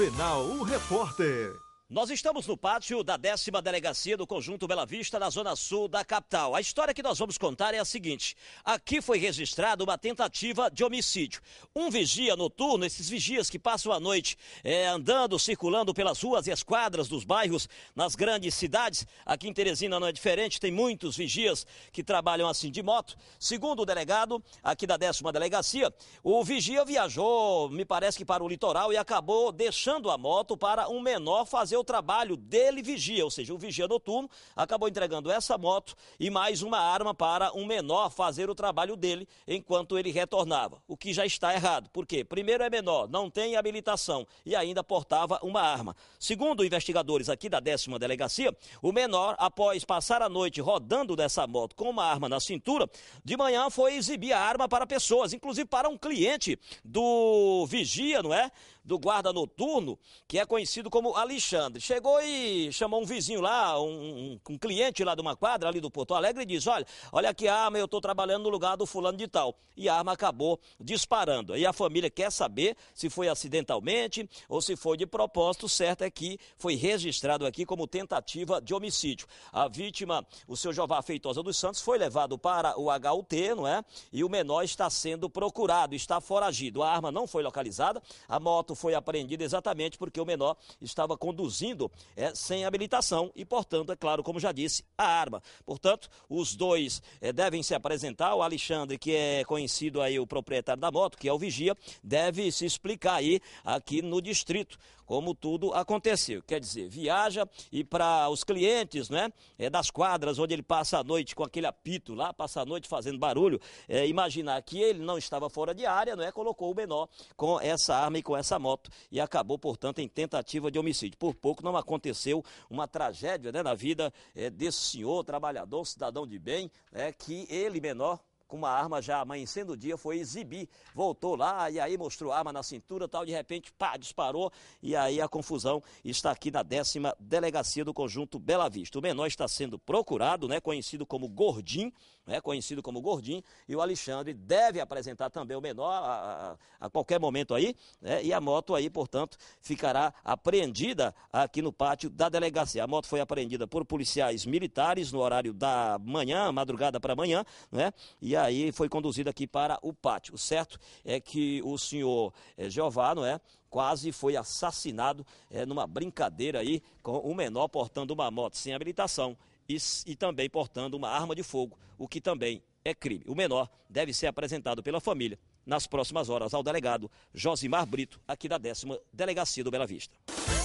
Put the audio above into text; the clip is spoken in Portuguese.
Penal, o repórter. Nós estamos no pátio da décima delegacia do Conjunto Bela Vista, na zona sul da capital. A história que nós vamos contar é a seguinte: aqui foi registrada uma tentativa de homicídio. Um vigia noturno, esses vigias que passam a noite é, andando, circulando pelas ruas e as quadras dos bairros nas grandes cidades. Aqui em Teresina não é diferente, tem muitos vigias que trabalham assim de moto. Segundo o delegado aqui da décima delegacia, o vigia viajou, me parece que para o litoral e acabou deixando a moto para um menor fazer o trabalho dele vigia, ou seja, o vigia noturno, acabou entregando essa moto e mais uma arma para um menor fazer o trabalho dele enquanto ele retornava, o que já está errado, porque primeiro é menor, não tem habilitação e ainda portava uma arma. Segundo investigadores aqui da décima delegacia, o menor, após passar a noite rodando dessa moto com uma arma na cintura, de manhã foi exibir a arma para pessoas, inclusive para um cliente do vigia, não é? Do guarda noturno, que é conhecido como Alexandre. Alexandre, chegou e chamou um vizinho lá, um, um, cliente lá de uma quadra ali do Porto Alegre e disse, olha, olha que arma, eu estou trabalhando no lugar do fulano de tal. E a arma acabou disparando. E a família quer saber se foi acidentalmente ou se foi de propósito, certo é que foi registrado aqui como tentativa de homicídio. A vítima, o seu Jová Feitosa dos Santos, foi levado para o HUT, não é? E o menor está sendo procurado, está foragido. A arma não foi localizada, a moto foi apreendida exatamente porque o menor estava conduzindo conduzindo é, sem habilitação e, portanto, é claro, como já disse, a arma. Portanto, os dois é, devem se apresentar. O Alexandre, que é conhecido aí o proprietário da moto, que é o vigia, deve se explicar aí aqui no distrito como tudo aconteceu. Quer dizer, viaja e para os clientes, né, é das quadras onde ele passa a noite com aquele apito lá, passa a noite fazendo barulho, é, imaginar que ele não estava fora de área, não é, colocou o menor com essa arma e com essa moto e acabou, portanto, em tentativa de homicídio por pouco pouco não aconteceu uma tragédia né, na vida é, desse senhor, trabalhador, cidadão de bem, né, que ele menor com uma arma já amanhecendo o dia, foi exibir, voltou lá e aí mostrou a arma na cintura tal, de repente, pá, disparou e aí a confusão está aqui na décima delegacia do conjunto Bela Vista. O menor está sendo procurado, né, conhecido como Gordim, né, conhecido como Gordim, e o Alexandre deve apresentar também o menor a, a, a qualquer momento aí, né, e a moto aí, portanto, ficará apreendida aqui no pátio da delegacia. A moto foi apreendida por policiais militares no horário da manhã, madrugada para amanhã, né, e aí foi conduzido aqui para o pátio. O certo é que o senhor é, Jeová, não é? Quase foi assassinado é, numa brincadeira aí com o um menor portando uma moto sem habilitação e, e também portando uma arma de fogo, o que também é crime. O menor deve ser apresentado pela família nas próximas horas ao delegado Josimar Brito, aqui da décima Delegacia do Bela Vista.